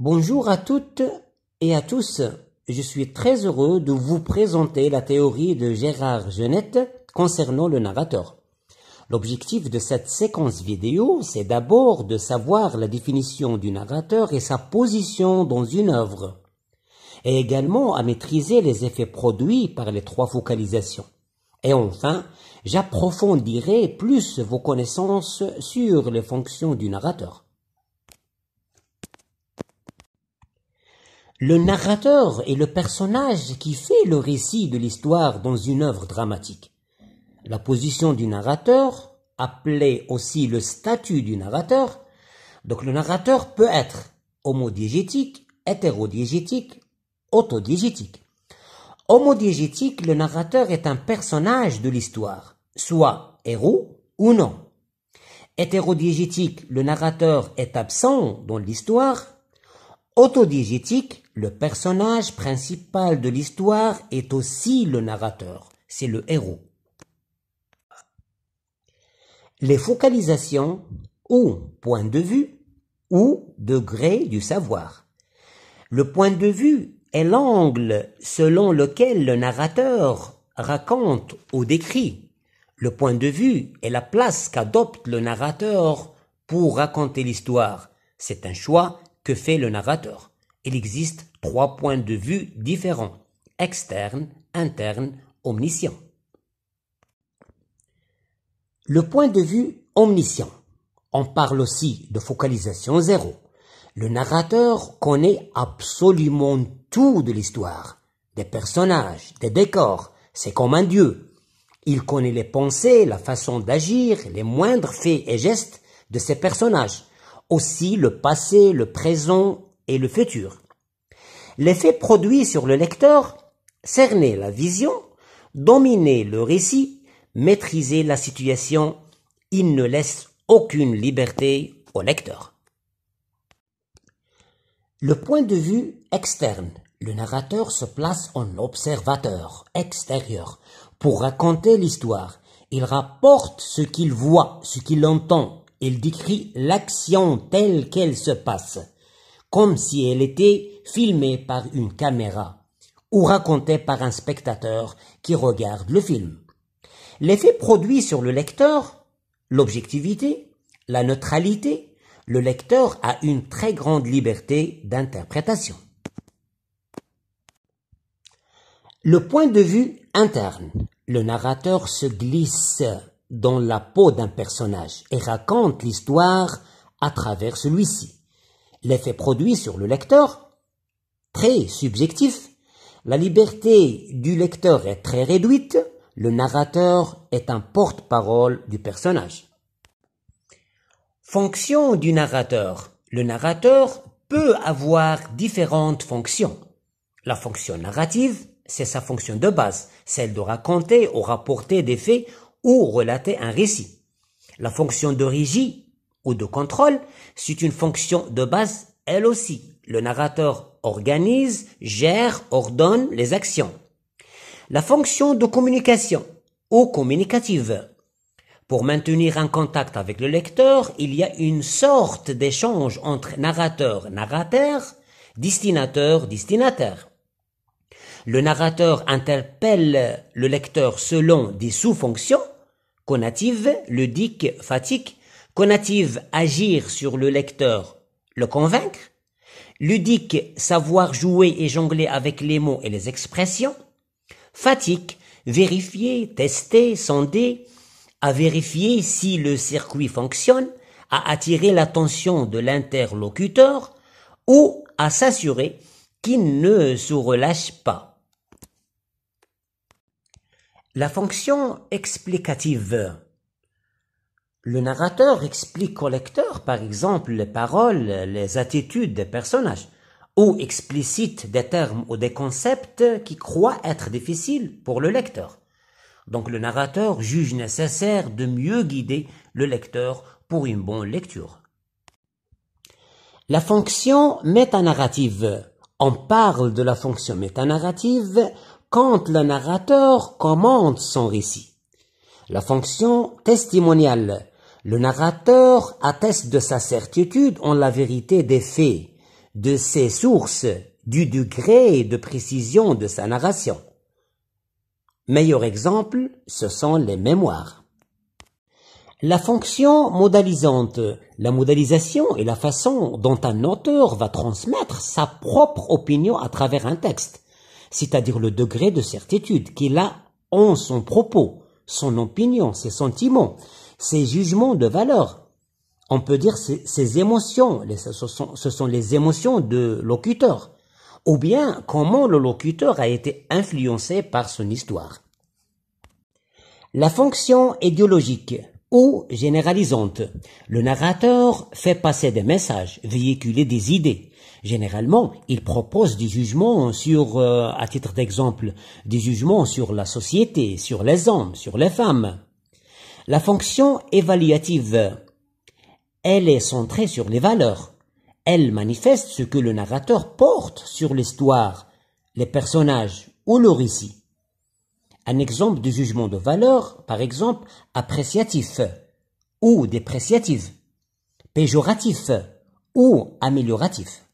Bonjour à toutes et à tous. Je suis très heureux de vous présenter la théorie de Gérard Genette concernant le narrateur. L'objectif de cette séquence vidéo, c'est d'abord de savoir la définition du narrateur et sa position dans une œuvre, et également à maîtriser les effets produits par les trois focalisations. Et enfin, j'approfondirai plus vos connaissances sur les fonctions du narrateur. le narrateur est le personnage qui fait le récit de l'histoire dans une œuvre dramatique. La position du narrateur, appelée aussi le statut du narrateur, donc le narrateur peut être homodiégétique, hétérodiégétique, autodiégétique. Homodiégétique, le narrateur est un personnage de l'histoire, soit héros ou non. Hétérodiégétique, le narrateur est absent dans l'histoire, Autodigétique, le personnage principal de l'histoire est aussi le narrateur, c'est le héros. Les focalisations ou point de vue ou degré du savoir. Le point de vue est l'angle selon lequel le narrateur raconte ou décrit. Le point de vue est la place qu'adopte le narrateur pour raconter l'histoire. C'est un choix que fait le narrateur. Il existe trois points de vue différents, externe, interne, omniscient. Le point de vue omniscient. On parle aussi de focalisation zéro. Le narrateur connaît absolument tout de l'histoire, des personnages, des décors, c'est comme un dieu. Il connaît les pensées, la façon d'agir, les moindres faits et gestes de ses personnages aussi le passé, le présent et le futur. L'effet produit sur le lecteur, cerner la vision, dominer le récit, maîtriser la situation, il ne laisse aucune liberté au lecteur. Le point de vue externe. Le narrateur se place en observateur extérieur pour raconter l'histoire. Il rapporte ce qu'il voit, ce qu'il entend, il décrit l'action telle qu'elle se passe, comme si elle était filmée par une caméra ou racontée par un spectateur qui regarde le film. L'effet produit sur le lecteur, l'objectivité, la neutralité, le lecteur a une très grande liberté d'interprétation. Le point de vue interne. Le narrateur se glisse dans la peau d'un personnage et raconte l'histoire à travers celui-ci. L'effet produit sur le lecteur, très subjectif, la liberté du lecteur est très réduite, le narrateur est un porte-parole du personnage. Fonction du narrateur. Le narrateur peut avoir différentes fonctions. La fonction narrative, c'est sa fonction de base, celle de raconter ou rapporter des faits ou relater un récit. La fonction de régie ou de contrôle, c'est une fonction de base elle aussi. Le narrateur organise, gère, ordonne les actions. La fonction de communication ou communicative. Pour maintenir un contact avec le lecteur, il y a une sorte d'échange entre narrateur, narrateur, destinateur, destinataire le narrateur interpelle le lecteur selon des sous-fonctions, conative, ludique, fatigue, conative, agir sur le lecteur, le convaincre, ludique, savoir jouer et jongler avec les mots et les expressions, fatigue, vérifier, tester, sonder, à vérifier si le circuit fonctionne, à attirer l'attention de l'interlocuteur ou à s'assurer qu'il ne se relâche pas. La fonction explicative. Le narrateur explique au lecteur, par exemple, les paroles, les attitudes des personnages, ou explicite des termes ou des concepts qui croient être difficiles pour le lecteur. Donc le narrateur juge nécessaire de mieux guider le lecteur pour une bonne lecture. La fonction métanarrative. On parle de la fonction métanarrative quand le narrateur commente son récit. La fonction testimoniale. Le narrateur atteste de sa certitude en la vérité des faits, de ses sources, du degré de précision de sa narration. Meilleur exemple, ce sont les mémoires. La fonction modalisante. La modalisation est la façon dont un auteur va transmettre sa propre opinion à travers un texte c'est-à-dire le degré de certitude qu'il a en son propos, son opinion, ses sentiments, ses jugements de valeur. On peut dire ses, émotions, ce, sont, ce sont les émotions de locuteur, ou bien comment le locuteur a été influencé par son histoire. La fonction idéologique ou généralisante. Le narrateur fait passer des messages, véhiculer des idées Généralement, il propose des jugements sur, euh, à titre d'exemple, des jugements sur la société, sur les hommes, sur les femmes. La fonction évaluative, elle est centrée sur les valeurs. Elle manifeste ce que le narrateur porte sur l'histoire, les personnages ou le récit. Un exemple de jugement de valeur, par exemple, appréciatif ou dépréciatif, péjoratif ou amélioratif.